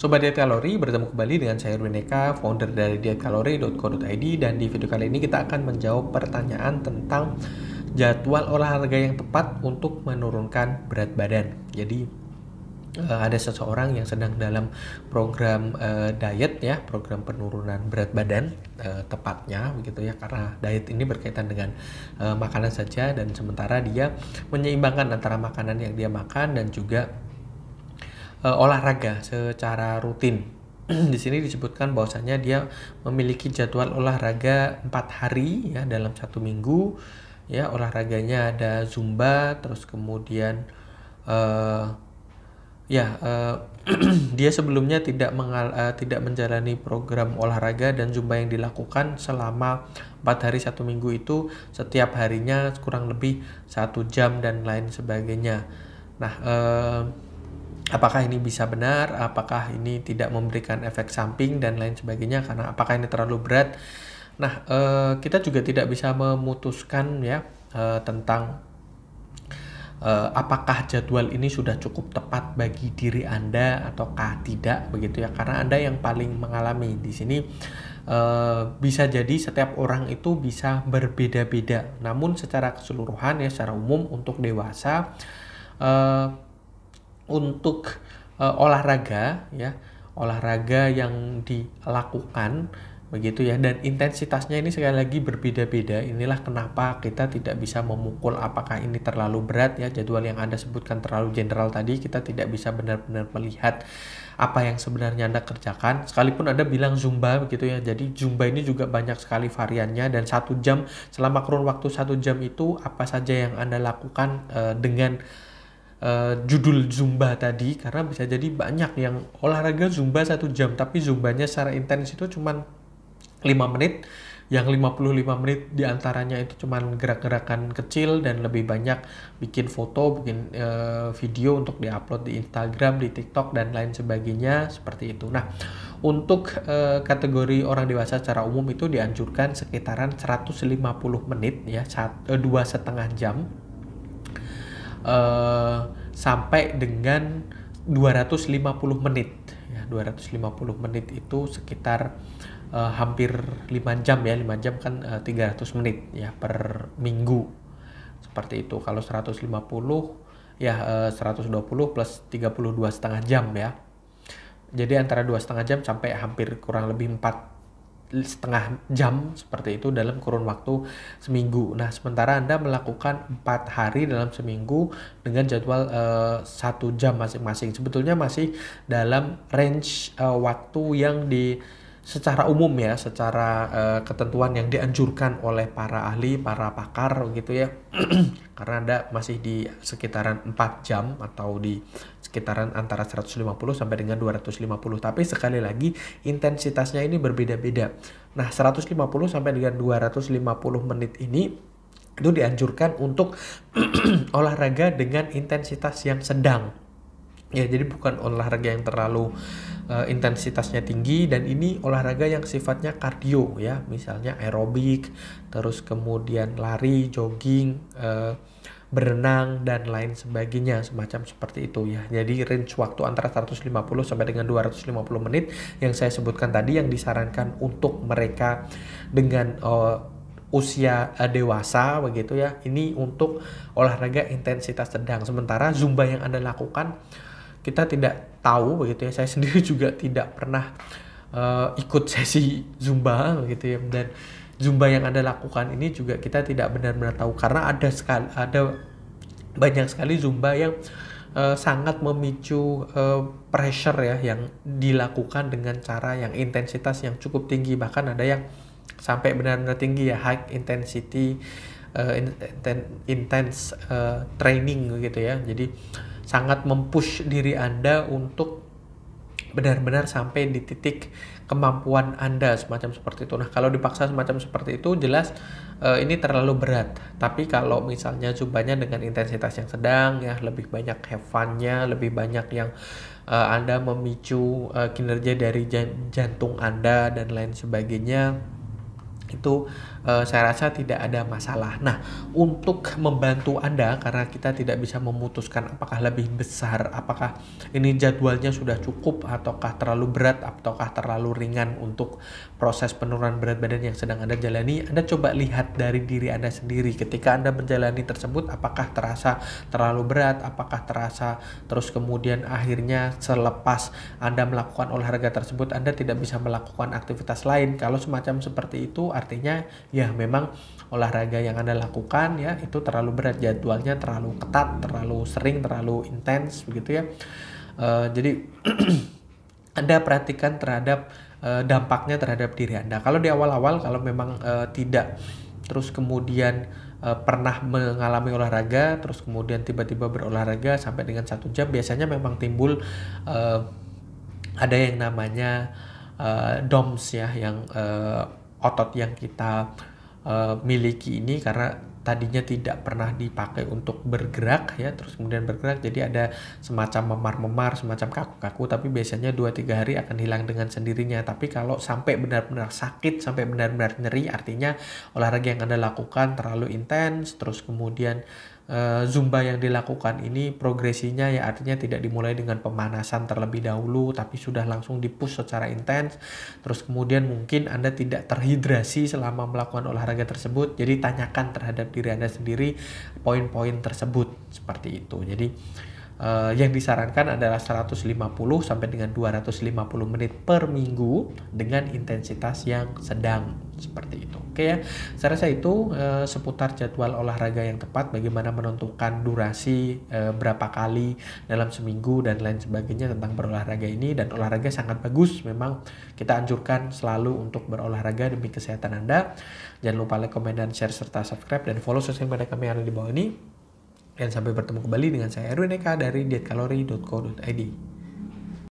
Sobat Diet Kalori, bertemu kembali dengan saya Wineka, founder dari dietkalori.co.id dan di video kali ini kita akan menjawab pertanyaan tentang jadwal olahraga yang tepat untuk menurunkan berat badan. Jadi eh, ada seseorang yang sedang dalam program eh, diet ya, program penurunan berat badan eh, tepatnya begitu ya karena diet ini berkaitan dengan makanan saja dan sementara dia menyeimbangkan antara makanan yang dia makan dan juga uh, olahraga secara rutin. di sini disebutkan bahwasanya dia memiliki jadwal olahraga empat hari ya dalam satu minggu ya olahraganya ada zumba terus kemudian uh, ya uh, dia sebelumnya tidak mengal uh, tidak menjalani program olahraga dan zumba yang dilakukan selama empat hari satu minggu itu setiap harinya kurang lebih satu jam dan lain sebagainya nah uh, apakah ini bisa benar, apakah ini tidak memberikan efek samping dan lain sebagainya karena apakah ini terlalu berat. Nah, eh, kita juga tidak bisa memutuskan ya eh, tentang eh, apakah jadwal ini sudah cukup tepat bagi diri Anda ataukah tidak begitu ya karena Anda yang paling mengalami di sini eh, bisa jadi setiap orang itu bisa berbeda-beda. Namun secara keseluruhan ya secara umum untuk dewasa eh, untuk uh, olahraga ya olahraga yang dilakukan begitu ya dan intensitasnya ini sekali lagi berbeda-beda inilah kenapa kita tidak bisa memukul apakah ini terlalu berat ya jadwal yang anda sebutkan terlalu general tadi kita tidak bisa benar-benar melihat apa yang sebenarnya anda kerjakan sekalipun anda bilang zumba begitu ya jadi zumba ini juga banyak sekali variannya dan satu jam selama kurun waktu satu jam itu apa saja yang anda lakukan uh, dengan uh, judul zumba tadi karena bisa jadi banyak yang olahraga zumba satu jam tapi zumbanya secara intens itu cuma 5 menit yang 55 menit diantaranya itu cuma gerak-gerakan kecil dan lebih banyak bikin foto, bikin e, video untuk diupload di Instagram, di TikTok dan lain sebagainya seperti itu. Nah, untuk e, kategori orang dewasa secara umum itu dianjurkan sekitaran 150 menit ya, dua setengah jam uh, sampai dengan 250 menit. Ya, 250 menit itu sekitar uh, hampir 5 jam ya, 5 jam kan uh, eh, 300 menit ya per minggu. Seperti itu. Kalau 150 ya uh, 120 plus 32 setengah jam ya. Jadi antara dua setengah jam sampai hampir kurang lebih 4 setengah jam seperti itu dalam kurun waktu seminggu. Nah, sementara Anda melakukan empat hari dalam seminggu dengan jadwal eh, satu uh, jam masing-masing. Sebetulnya masih dalam range uh, waktu yang di secara umum ya, secara uh, ketentuan yang dianjurkan oleh para ahli, para pakar gitu ya. Karena Anda masih di sekitaran 4 jam atau di sekitaran antara 150 sampai dengan 250. Tapi sekali lagi intensitasnya ini berbeda-beda. Nah, 150 sampai dengan 250 menit ini itu dianjurkan untuk olahraga dengan intensitas yang sedang ya jadi bukan olahraga yang terlalu uh, intensitasnya tinggi dan ini olahraga yang sifatnya kardio ya misalnya aerobik terus kemudian lari jogging uh, berenang dan lain sebagainya semacam seperti itu ya jadi range waktu antara 150 sampai dengan 250 menit yang saya sebutkan tadi yang disarankan untuk mereka dengan uh, usia dewasa begitu ya ini untuk olahraga intensitas sedang sementara zumba yang anda lakukan kita tidak tahu begitu ya. Saya sendiri juga tidak pernah uh, ikut sesi zumba begitu ya dan zumba yang anda lakukan ini juga kita tidak benar-benar tahu karena ada sekali ada banyak sekali zumba yang uh, sangat memicu uh, pressure ya yang dilakukan dengan cara yang intensitas yang cukup tinggi bahkan ada yang sampai benar-benar tinggi ya high intensity uh, intense uh, training gitu ya jadi uh, sangat mempush diri Anda untuk benar-benar sampai di titik kemampuan Anda semacam seperti itu. Nah, kalau dipaksa semacam seperti itu jelas eh, ini terlalu berat. Tapi kalau misalnya cobanya dengan intensitas yang sedang ya, lebih banyak have fun-nya, lebih banyak yang eh, Anda memicu eh, kinerja dari jantung Anda dan lain sebagainya, itu uh, saya rasa tidak ada masalah. Nah, untuk membantu Anda karena kita tidak bisa memutuskan apakah lebih besar, apakah ini jadwalnya sudah cukup ataukah terlalu berat ataukah terlalu ringan untuk proses penurunan berat badan yang sedang Anda jalani, Anda coba lihat dari diri Anda sendiri ketika Anda menjalani tersebut apakah terasa terlalu berat, apakah terasa terus kemudian akhirnya selepas Anda melakukan olahraga tersebut Anda tidak bisa melakukan aktivitas lain. Kalau semacam seperti itu artinya ya memang olahraga yang Anda lakukan ya itu terlalu berat jadwalnya terlalu ketat, terlalu sering, terlalu intens begitu ya. Uh, jadi Anda perhatikan terhadap uh, dampaknya terhadap diri Anda. Kalau di awal-awal kalau memang uh, tidak terus kemudian pernah mengalami olahraga, terus kemudian tiba-tiba berolahraga sampai dengan satu jam, biasanya memang timbul uh, ada yang namanya uh, DOMS ya, yang uh, otot yang kita uh, miliki ini karena tadinya tidak pernah dipakai untuk bergerak ya terus kemudian bergerak jadi ada semacam memar-memar semacam kaku-kaku tapi biasanya 2-3 hari akan hilang dengan sendirinya tapi kalau sampai benar-benar sakit sampai benar-benar nyeri artinya olahraga yang Anda lakukan terlalu intens terus kemudian Eh, zumba yang dilakukan ini progresinya ya artinya tidak dimulai dengan pemanasan terlebih dahulu tapi sudah langsung dipush secara intens terus kemudian mungkin Anda tidak terhidrasi selama melakukan olahraga tersebut jadi tanyakan terhadap diri Anda sendiri poin-poin tersebut seperti itu jadi Uh, yang disarankan adalah 150 sampai dengan 250 menit per minggu dengan intensitas yang sedang seperti itu. Oke ya, saya rasa itu uh, seputar jadwal olahraga yang tepat, bagaimana menentukan durasi uh, berapa kali dalam seminggu dan lain sebagainya tentang berolahraga ini dan olahraga sangat bagus. Memang kita anjurkan selalu untuk berolahraga demi kesehatan Anda. Jangan lupa like, komen, dan share serta subscribe dan follow sosial media kami yang ada di bawah ini. Dan sampai bertemu kembali dengan saya Erwin Eka dari dietkalori.co.id.